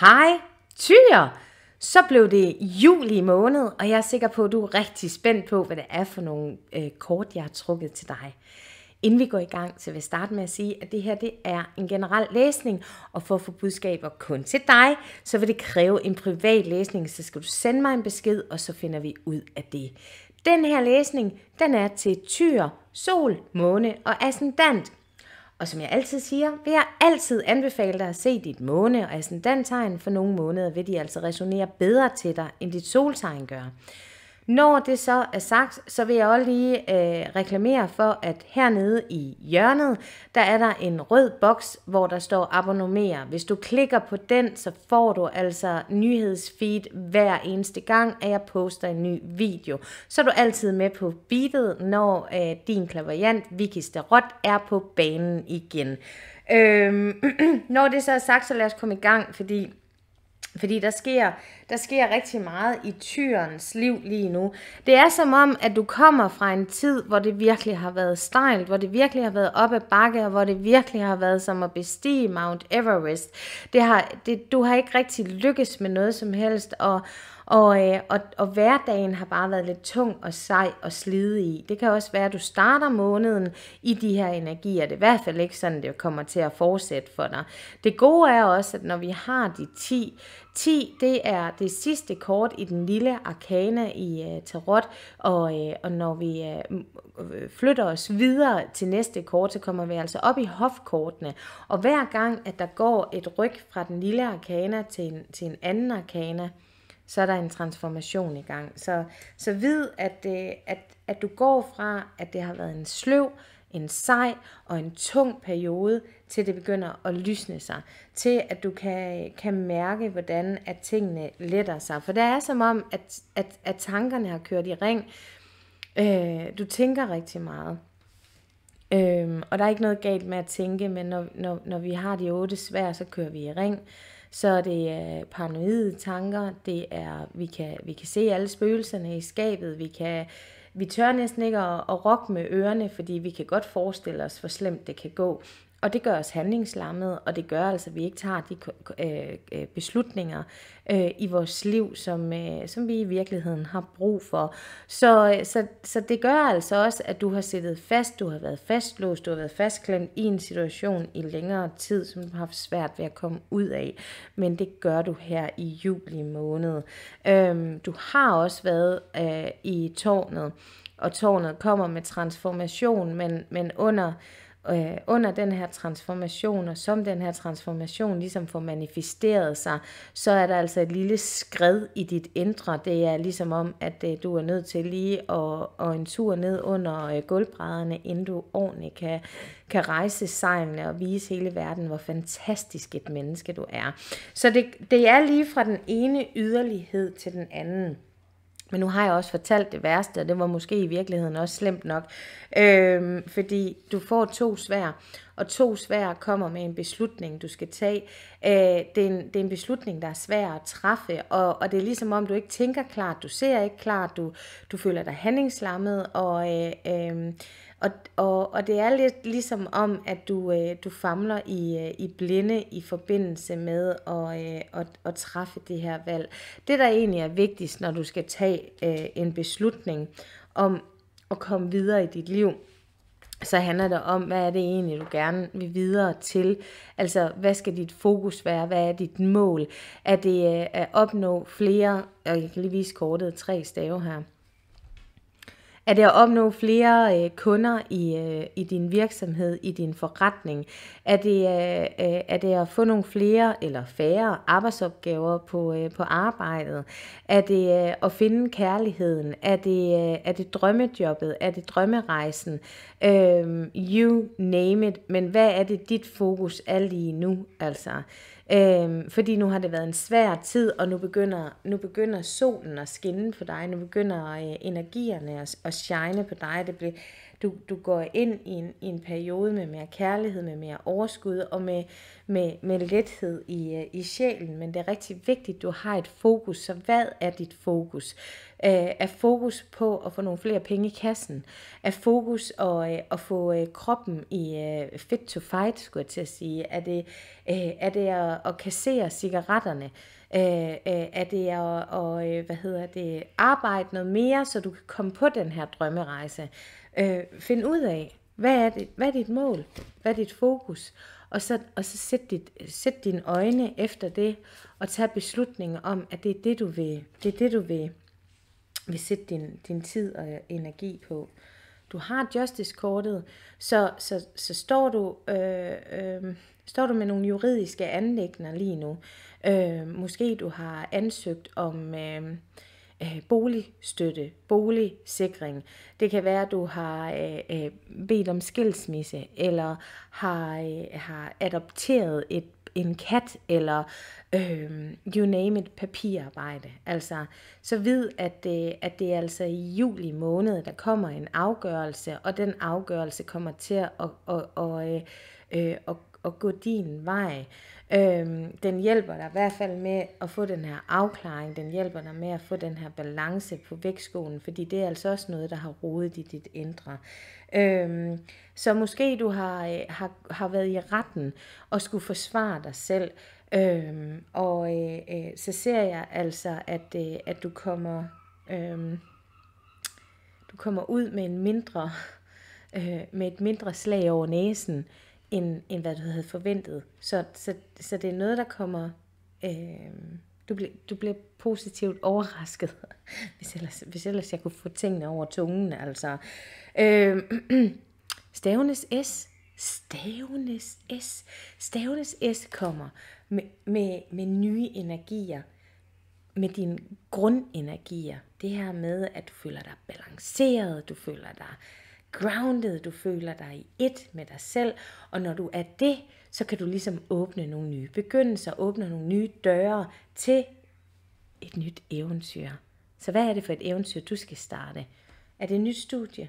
Hej, Tyr! Så blev det juli måned, og jeg er sikker på, at du er rigtig spændt på, hvad det er for nogle øh, kort, jeg har trukket til dig. Inden vi går i gang, så vil jeg starte med at sige, at det her det er en generel læsning, og for at få budskaber kun til dig, så vil det kræve en privat læsning, så skal du sende mig en besked, og så finder vi ud af det. Den her læsning, den er til tyr, sol, måne og ascendant. Og som jeg altid siger, vil jeg altid anbefale dig at se dit måne og ascendantegn, for nogle måneder vil de altså resonere bedre til dig, end dit soltegn gør. Når det så er sagt, så vil jeg også lige øh, reklamere for, at hernede i hjørnet, der er der en rød boks, hvor der står abonner. Hvis du klikker på den, så får du altså nyhedsfeed hver eneste gang, at jeg poster en ny video. Så er du altid med på beatet, når øh, din klaverjant Vicky Starot er på banen igen. Øh, når det så er sagt, så lad os komme i gang, fordi fordi der sker, der sker rigtig meget i tyrens liv lige nu. Det er som om, at du kommer fra en tid, hvor det virkelig har været stejlt, hvor det virkelig har været op ad bakke, og hvor det virkelig har været som at bestige Mount Everest. Det har, det, du har ikke rigtig lykkes med noget som helst, og, og, øh, og, og hverdagen har bare været lidt tung og sej og slide i. Det kan også være, at du starter måneden i de her energier. Det er i hvert fald ikke sådan, det kommer til at fortsætte for dig. Det gode er også, at når vi har de 10, 10 det er det sidste kort i den lille arkana i uh, tarot, og, uh, og når vi uh, flytter os videre til næste kort, så kommer vi altså op i hofkortene. Og hver gang, at der går et ryg fra den lille arkana til en, til en anden arkana, så er der en transformation i gang. Så, så vid, at, det, at, at du går fra, at det har været en sløv, en sej og en tung periode, til det begynder at lysne sig. Til at du kan, kan mærke, hvordan at tingene letter sig. For det er som om, at, at, at tankerne har kørt i ring. Øh, du tænker rigtig meget. Øh, og der er ikke noget galt med at tænke, men når, når, når vi har de otte svær, så kører vi i ring. Så det er øh, paranoide tanker, det er, vi kan, vi kan se alle spøgelserne i skabet, vi kan vi tør næsten ikke at, at rokke med ørerne, fordi vi kan godt forestille os, hvor slemt det kan gå. Og det gør os handlingslammet, og det gør altså, at vi ikke tager de øh, øh, beslutninger øh, i vores liv, som, som vi i virkeligheden har brug for. Så, så, så det gør altså også, at du har siddet fast, du har været fastlåst, du har været fastklemt i en situation i længere tid, som du har haft svært ved at komme ud af. Men det gør du her i juli måned. Øhm, du har også været i tårnet, og tårnet kommer med transformation, men, men under øh, under den her transformation, og som den her transformation ligesom får manifesteret sig, så er der altså et lille skred i dit indre. Det er ligesom om, at øh, du er nødt til lige at, og en tur ned under øh, gulvbrædderne, inden du ordentligt kan, kan rejse sejlene og vise hele verden, hvor fantastisk et menneske du er. Så det, det er lige fra den ene yderlighed til den anden. Men nu har jeg også fortalt det værste, og det var måske i virkeligheden også slemt nok. Øhm, fordi du får to svær, og to svær kommer med en beslutning, du skal tage. Øh, det, er en, det er en beslutning, der er svær at træffe, og, og det er ligesom om, du ikke tænker klart, du ser ikke klart, du, du føler dig handlingslammet, og øh, øh, og, og, og det er lidt ligesom om, at du, øh, du famler i, øh, i blinde i forbindelse med at, øh, at, at træffe det her valg. Det, der egentlig er vigtigst, når du skal tage øh, en beslutning om at komme videre i dit liv, så handler det om, hvad er det egentlig, du gerne vil videre til? Altså, hvad skal dit fokus være? Hvad er dit mål? Er det øh, at opnå flere, og jeg kan lige vise kortet tre stave her er det at opnå flere øh, kunder i, øh, i din virksomhed, i din forretning? Er det, øh, øh, er det at få nogle flere eller færre arbejdsopgaver på, øh, på arbejdet? Er det øh, at finde kærligheden? Er det, øh, er det drømmejobbet? Er det drømmerejsen? Øh, you name it. Men hvad er det dit fokus er lige nu? Altså, Øhm, fordi nu har det været en svær tid, og nu begynder, nu begynder solen at skinne på dig, nu begynder øh, energierne at, at shine på dig. Det bliver, du, du går ind i en, i en periode med mere kærlighed, med mere overskud og med, med, med lethed i, øh, i sjælen. Men det er rigtig vigtigt, at du har et fokus. Så hvad er dit fokus? af øh, er fokus på at få nogle flere penge i kassen, af fokus og, øh, at få øh, kroppen i fit to fight, skulle jeg til at sige, er det, er det at, at kassere cigaretterne, er det at og, hvad hedder det, arbejde noget mere, så du kan komme på den her drømmerejse. find ud af, hvad er, det, hvad er dit mål? Hvad er dit fokus? Og så, og så sæt, dit, sæt dine øjne efter det, og tag beslutningen om, at det er det, du vil, det er det, du vil vil sætte din, din tid og energi på. Du har justice-kortet, så, så, så står, du, øh, øh, står du med nogle juridiske anlægner lige nu. Øh, måske du har ansøgt om... Øh, øh, boligstøtte, boligsikring. Det kan være, at du har øh, øh, bedt om skilsmisse, eller har, øh, har adopteret et en kat, eller øh, you name it, papirarbejde. Altså, så vid, at det, at det er altså i juli måned, der kommer en afgørelse, og den afgørelse kommer til at, at, at, at, at, øh, at, at gå din vej. Øhm, den hjælper dig i hvert fald med at få den her afklaring, den hjælper dig med at få den her balance på vægtskolen, fordi det er altså også noget, der har rodet i dit indre. Øhm, så måske du har, øh, har, har været i retten og skulle forsvare dig selv, øhm, og øh, øh, så ser jeg altså, at, øh, at du kommer... øh, du kommer ud med en mindre øh, med et mindre slag over næsen, end, end hvad du havde forventet. Så, så, så det er noget, der kommer... Øh, du, bliver, du bliver positivt overrasket, hvis ellers, hvis ellers jeg kunne få tingene over tungen. Altså. Øh, stavenes S. Stavenes S. Stavenes S kommer med, med, med nye energier med dine grundenergier. Det her med, at du føler dig balanceret, du føler dig grounded, du føler dig i ét med dig selv, og når du er det, så kan du ligesom åbne nogle nye begyndelser, åbne nogle nye døre til et nyt eventyr. Så hvad er det for et eventyr, du skal starte? Er det et nyt studie?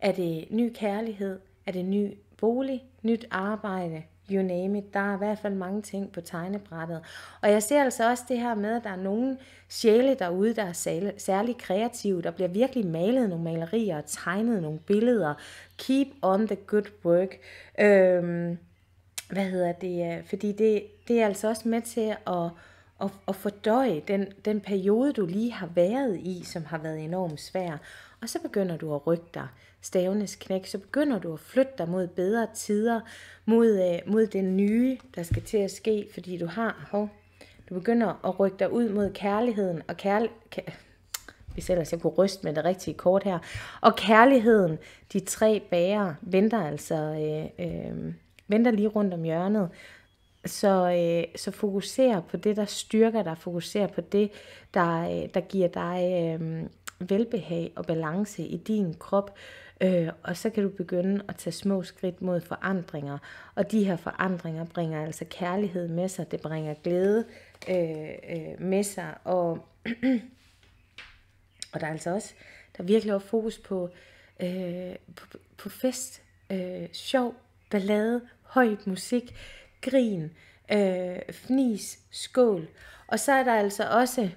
Er det ny kærlighed? Er det ny bolig? Nyt arbejde? you name it. Der er i hvert fald mange ting på tegnebrættet. Og jeg ser altså også det her med, at der er nogle sjæle derude, der er særlig kreative, der bliver virkelig malet nogle malerier og tegnet nogle billeder. Keep on the good work. Øhm, hvad hedder det? Fordi det, det er altså også med til at og, at fordøje den, den periode, du lige har været i, som har været enormt svær. Og så begynder du at rykke dig stavenes knæk, så begynder du at flytte dig mod bedre tider, mod, øh, mod det nye, der skal til at ske, fordi du har hov. Du begynder at rykke dig ud mod kærligheden, og kærl... Kær, hvis ellers jeg kunne ryste med det rigtige kort her. Og kærligheden, de tre bærer, venter altså øh, øh, venter lige rundt om hjørnet. Så, øh, så fokuser på det, der styrker dig, fokuser på det, der, øh, der giver dig øh, velbehag og balance i din krop, øh, og så kan du begynde at tage små skridt mod forandringer. Og de her forandringer bringer altså kærlighed med sig, det bringer glæde øh, øh, med sig, og, og der er altså også, der er virkelig også fokus på, øh, på, på fest, øh, sjov, ballade, høj musik, grin, øh, fnis, skål. Og så er der altså også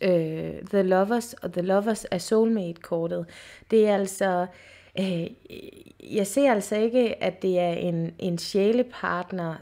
øh, The Lovers, og The Lovers er soulmate-kortet. Det er altså... Øh, jeg ser altså ikke, at det er en, en sjælepartner,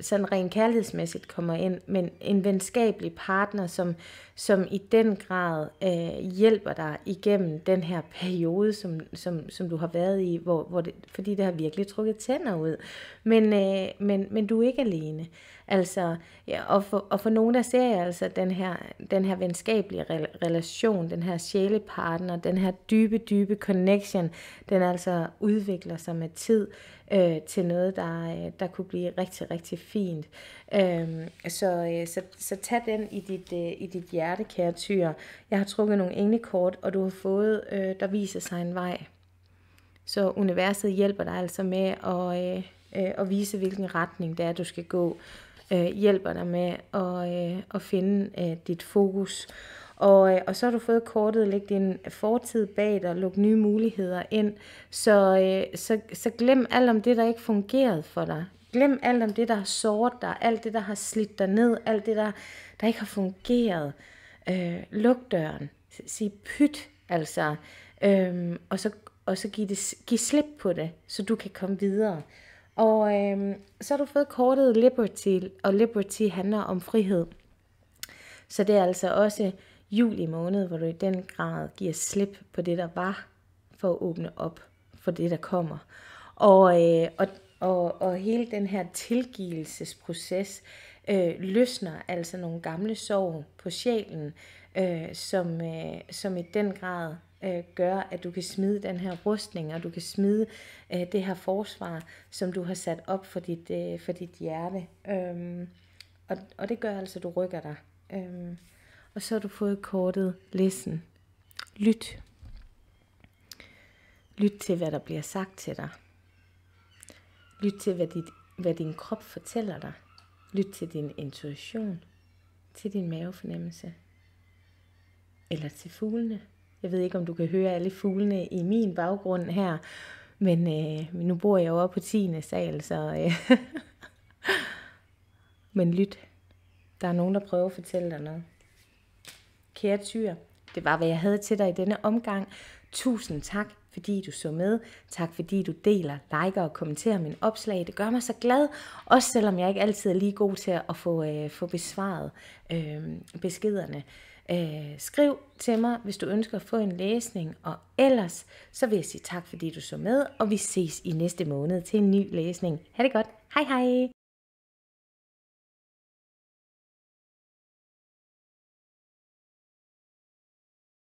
sådan rent kærlighedsmæssigt kommer ind, men en venskabelig partner, som, som i den grad øh, hjælper dig igennem den her periode, som, som, som du har været i, hvor, hvor det, fordi det har virkelig trukket tænder ud. Men, øh, men, men du er ikke alene. Altså, ja, og, for, og for nogen, der ser jeg altså den her, den her venskabelige relation, den her sjælepartner, den her dybe, dybe connection, den altså udvikler sig med tid øh, til noget, der, øh, der kunne blive rigtig, rigtig fint. Øh, så, øh, så, så tag den i dit, øh, i dit hjerte, kære tyr. Jeg har trukket nogle englekort, og du har fået, øh, der viser sig en vej. Så universet hjælper dig altså med at, øh, øh, at vise, hvilken retning det er, du skal gå øh, hjælper dig med at, øh, at finde øh, dit fokus. Og, øh, og så har du fået kortet, lægge din fortid bag dig, lukke nye muligheder ind. Så, øh, så, så glem alt om det, der ikke fungerede for dig. Glem alt om det, der har såret dig, alt det, der har slidt dig ned, alt det, der, der ikke har fungeret. Øh, luk døren. Sig pyt, altså. Øhm, og så, og så giv, det, giv slip på det, så du kan komme videre. Og øh, så har du fået kortet Liberty, og Liberty handler om frihed. Så det er altså også juli måned, hvor du i den grad giver slip på det, der var, for at åbne op for det, der kommer. Og, øh, og, og, og hele den her tilgivelsesproces øh, løsner altså nogle gamle sorg på sjælen, øh, som, øh, som i den grad øh, gør, at du kan smide den her rustning, og du kan smide øh, det her forsvar, som du har sat op for dit, øh, for dit hjerte. Øhm, og, og det gør altså, at du rykker dig. Øhm, og så har du fået kortet listen. Lyt. Lyt til, hvad der bliver sagt til dig. Lyt til, hvad, dit, hvad din krop fortæller dig. Lyt til din intuition, til din mavefornemmelse eller til fuglene. Jeg ved ikke, om du kan høre alle fuglene i min baggrund her, men øh, nu bor jeg jo oppe på 10. sal, så... Øh, men lyt, der er nogen, der prøver at fortælle dig noget. Kære tyr, det var, hvad jeg havde til dig i denne omgang. Tusind tak fordi du så med. Tak fordi du deler, liker og kommenterer mine opslag. Det gør mig så glad, også selvom jeg ikke altid er lige god til at få, øh, få besvaret øh, beskederne. Øh, skriv til mig, hvis du ønsker at få en læsning, og ellers så vil jeg sige tak, fordi du så med, og vi ses i næste måned til en ny læsning. Ha' det godt. Hej hej!